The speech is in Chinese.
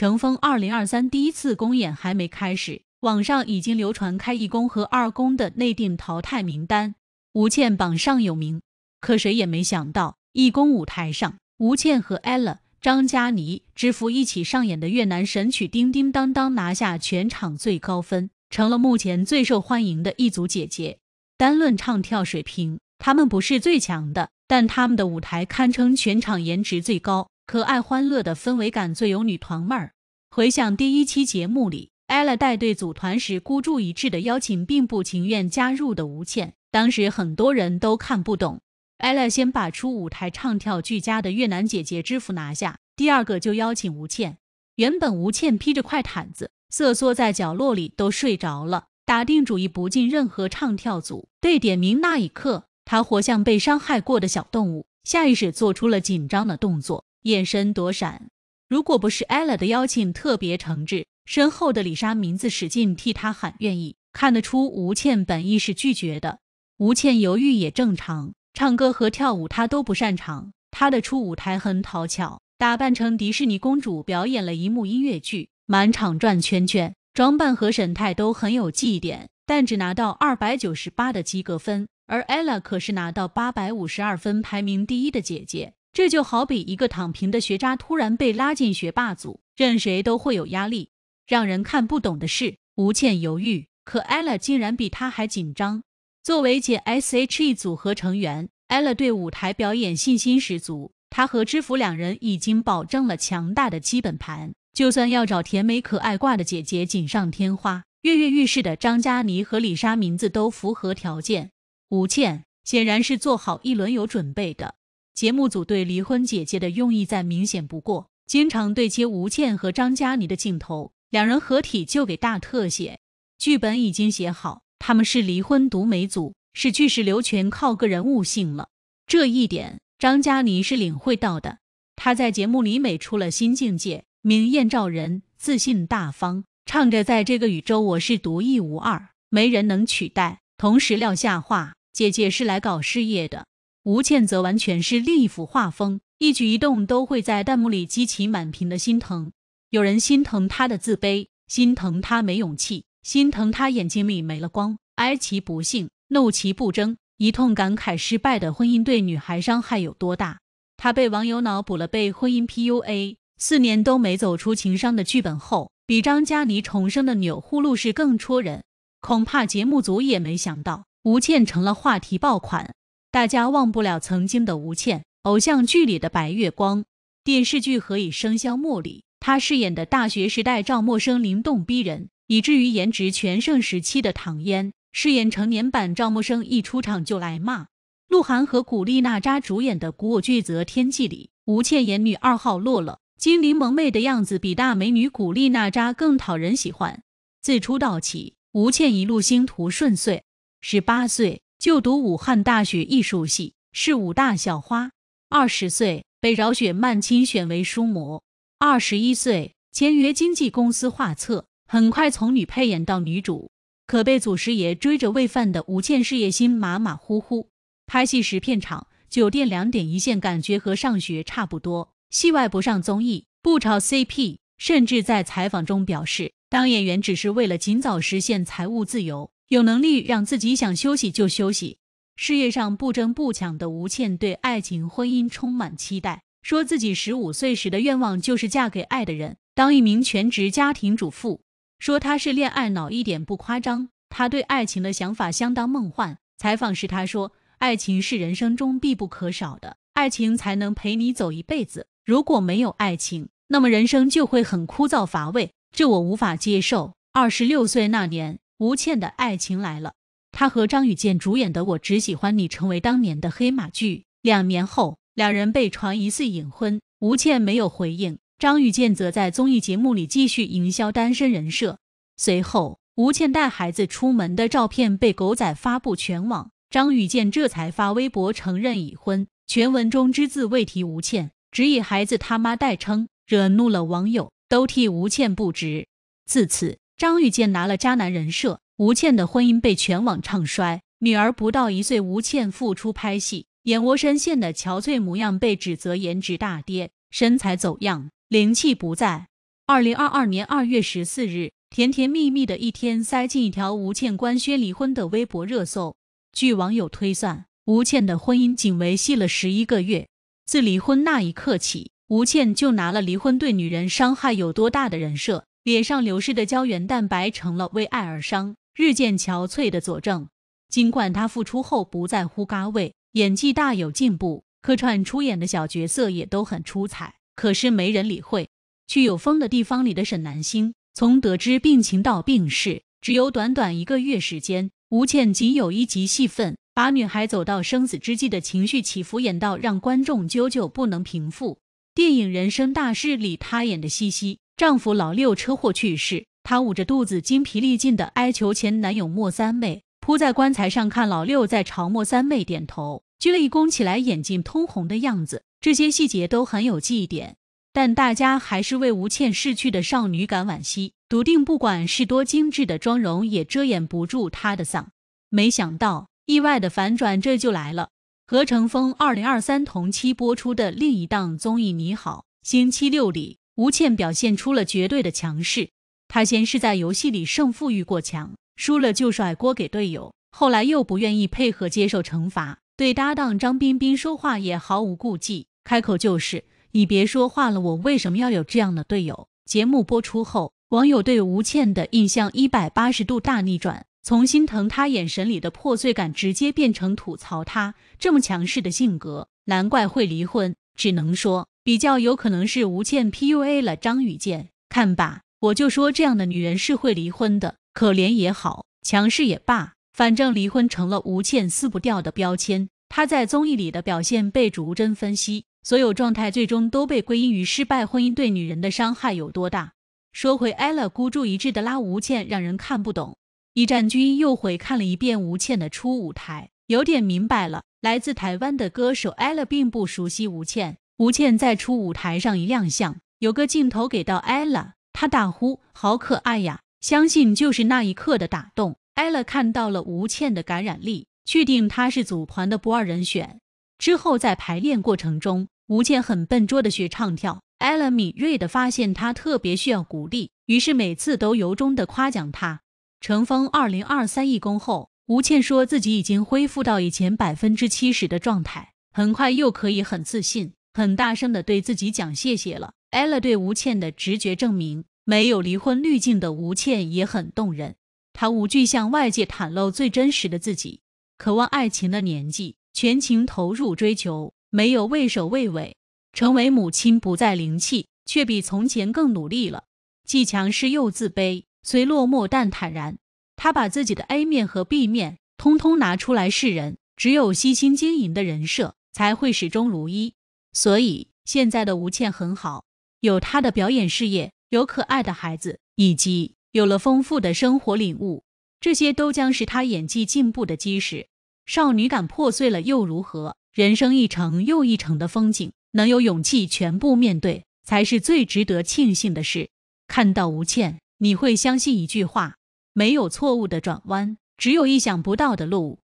乘风二零二三第一次公演还没开始，网上已经流传开一公和二公的内定淘汰名单，吴倩榜上有名。可谁也没想到，一公舞台上，吴倩和 Ella、张嘉倪、之夫一起上演的越南神曲《叮叮当当》，拿下全场最高分，成了目前最受欢迎的一组姐姐。单论唱跳水平，她们不是最强的，但她们的舞台堪称全场颜值最高。可爱欢乐的氛围感最有女团味儿。回想第一期节目里，艾拉带队组团时孤注一掷的邀请，并不情愿加入的吴倩，当时很多人都看不懂。艾拉先把出舞台唱跳俱佳的越南姐姐制服拿下，第二个就邀请吴倩。原本吴倩披着块毯子，瑟缩在角落里都睡着了，打定主意不进任何唱跳组。被点名那一刻，她活像被伤害过的小动物，下意识做出了紧张的动作。眼神躲闪，如果不是 Ella 的邀请特别诚挚，身后的李莎名字使劲替她喊愿意。看得出吴倩本意是拒绝的，吴倩犹豫也正常。唱歌和跳舞她都不擅长，她的初舞台很讨巧，打扮成迪士尼公主表演了一幕音乐剧，满场转圈圈，装扮和神态都很有记忆点，但只拿到二百九十八的及格分，而 Ella 可是拿到八百五十二分排名第一的姐姐。这就好比一个躺平的学渣突然被拉进学霸组，任谁都会有压力。让人看不懂的是，吴倩犹豫，可 Ella 竟然比她还紧张。作为姐 S H E 组合成员，Ella 对舞台表演信心十足。她和知府两人已经保证了强大的基本盘，就算要找甜美可爱挂的姐姐锦上添花，跃跃欲试的张嘉倪和李莎名字都符合条件。吴倩显然是做好一轮有准备的。节目组对离婚姐姐的用意再明显不过，经常对接吴倩和张嘉倪的镜头，两人合体就给大特写。剧本已经写好，他们是离婚独美组，是聚势留全，靠个人悟性了。这一点张嘉倪是领会到的，她在节目里美出了新境界，明艳照人，自信大方，唱着在这个宇宙我是独一无二，没人能取代。同时撂下话，姐姐是来搞事业的。吴倩则完全是另一幅画风，一举一动都会在弹幕里激起满屏的心疼。有人心疼她的自卑，心疼她没勇气，心疼她眼睛里没了光，哀其不幸，怒其不争，一通感慨失败的婚姻对女孩伤害有多大。她被网友脑补了被婚姻 PUA，四年都没走出情伤的剧本后，比张嘉倪重生的钮祜禄氏更戳人。恐怕节目组也没想到，吴倩成了话题爆款。大家忘不了曾经的吴倩，偶像剧里的白月光，电视剧《何以笙箫默》里，她饰演的大学时代赵默笙灵动逼人，以至于颜值全盛时期的唐嫣饰演成年版赵默笙一出场就挨骂。鹿晗和古力娜扎主演的古偶剧《择天记》里，吴倩演女二号洛洛，精灵萌妹的样子比大美女古力娜扎更讨人喜欢。自出道起，吴倩一路星途顺遂，十八岁。就读武汉大学艺术系，是武大校花。二十岁被饶雪漫亲选为书模，二十一岁签约经纪公司画册，很快从女配演到女主。可被祖师爷追着喂饭的吴倩，事业心马马虎虎。拍戏时片场、酒店两点一线，感觉和上学差不多。戏外不上综艺，不炒 CP，甚至在采访中表示，当演员只是为了尽早实现财务自由。有能力让自己想休息就休息，事业上不争不抢的吴倩对爱情婚姻充满期待，说自己十五岁时的愿望就是嫁给爱的人，当一名全职家庭主妇。说她是恋爱脑一点不夸张，她对爱情的想法相当梦幻。采访时她说，爱情是人生中必不可少的，爱情才能陪你走一辈子。如果没有爱情，那么人生就会很枯燥乏味，这我无法接受。二十六岁那年。吴倩的爱情来了，她和张雨剑主演的《我只喜欢你》成为当年的黑马剧。两年后，两人被传疑似隐婚，吴倩没有回应，张雨剑则在综艺节目里继续营销单身人设。随后，吴倩带孩子出门的照片被狗仔发布全网，张雨剑这才发微博承认已婚，全文中只字未提吴倩，只以孩子他妈代称，惹怒了网友，都替吴倩不值。自此。张雨健拿了渣男人设，吴倩的婚姻被全网唱衰。女儿不到一岁，吴倩复出拍戏，眼窝深陷的憔悴模样被指责颜值大跌，身材走样，灵气不在。二零二二年二月十四日，甜甜蜜蜜的一天，塞进一条吴倩官宣离婚的微博热搜。据网友推算，吴倩的婚姻仅维系了十一个月。自离婚那一刻起，吴倩就拿了离婚对女人伤害有多大的人设。脸上流失的胶原蛋白成了为爱而伤、日渐憔悴的佐证。尽管他复出后不再呼咖喂，演技大有进步，客串出演的小角色也都很出彩，可是没人理会。去有风的地方里的沈南星，从得知病情到病逝，只有短短一个月时间。吴倩仅有一集戏份，把女孩走到生死之际的情绪起伏演到让观众久久不能平复。电影人生大事里，她演的西西。丈夫老六车祸去世，她捂着肚子，精疲力尽的哀求前男友莫三妹，扑在棺材上看老六在朝莫三妹点头鞠了一躬，起来眼睛通红的样子，这些细节都很有记忆点。但大家还是为吴倩逝去的少女感惋惜，笃定不管是多精致的妆容也遮掩不住她的丧。没想到意外的反转这就来了。何成峰二零二三同期播出的另一档综艺《你好星期六》里。吴倩表现出了绝对的强势，她先是在游戏里胜负欲过强，输了就甩锅给队友，后来又不愿意配合接受惩罚，对搭档张彬彬说话也毫无顾忌，开口就是“你别说话了，我为什么要有这样的队友？”节目播出后，网友对吴倩的印象一百八十度大逆转，从心疼她眼神里的破碎感，直接变成吐槽她这么强势的性格，难怪会离婚。只能说。比较有可能是吴倩 PUA 了张雨剑，看吧，我就说这样的女人是会离婚的，可怜也好，强势也罢，反正离婚成了吴倩撕不掉的标签。她在综艺里的表现被逐帧分析，所有状态最终都被归因于失败婚姻对女人的伤害有多大。说回 ella 孤注一掷的拉吴倩，让人看不懂。一战军又回看了一遍吴倩的初舞台，有点明白了。来自台湾的歌手 ella 并不熟悉吴倩。吴倩在初舞台上一亮相，有个镜头给到 Ella，她大呼好可爱呀！相信就是那一刻的打动，Ella 看到了吴倩的感染力，确定她是组团的不二人选。之后在排练过程中，吴倩很笨拙的学唱跳，Ella 敏锐的发现她特别需要鼓励，于是每次都由衷的夸奖她。乘风二零二三义工后，吴倩说自己已经恢复到以前百分之七十的状态，很快又可以很自信。很大声的对自己讲谢谢了。艾 a 对吴倩的直觉证明，没有离婚滤镜的吴倩也很动人。她无惧向外界袒露最真实的自己，渴望爱情的年纪，全情投入追求，没有畏首畏尾。成为母亲不再灵气，却比从前更努力了。既强势又自卑，虽落寞但坦然。她把自己的 A 面和 B 面通通拿出来示人，只有悉心经营的人设才会始终如一。所以现在的吴倩很好，有她的表演事业，有可爱的孩子，以及有了丰富的生活领悟，这些都将是她演技进步的基石。少女感破碎了又如何？人生一程又一程的风景，能有勇气全部面对，才是最值得庆幸的事。看到吴倩，你会相信一句话：没有错误的转弯，只有意想不到的路。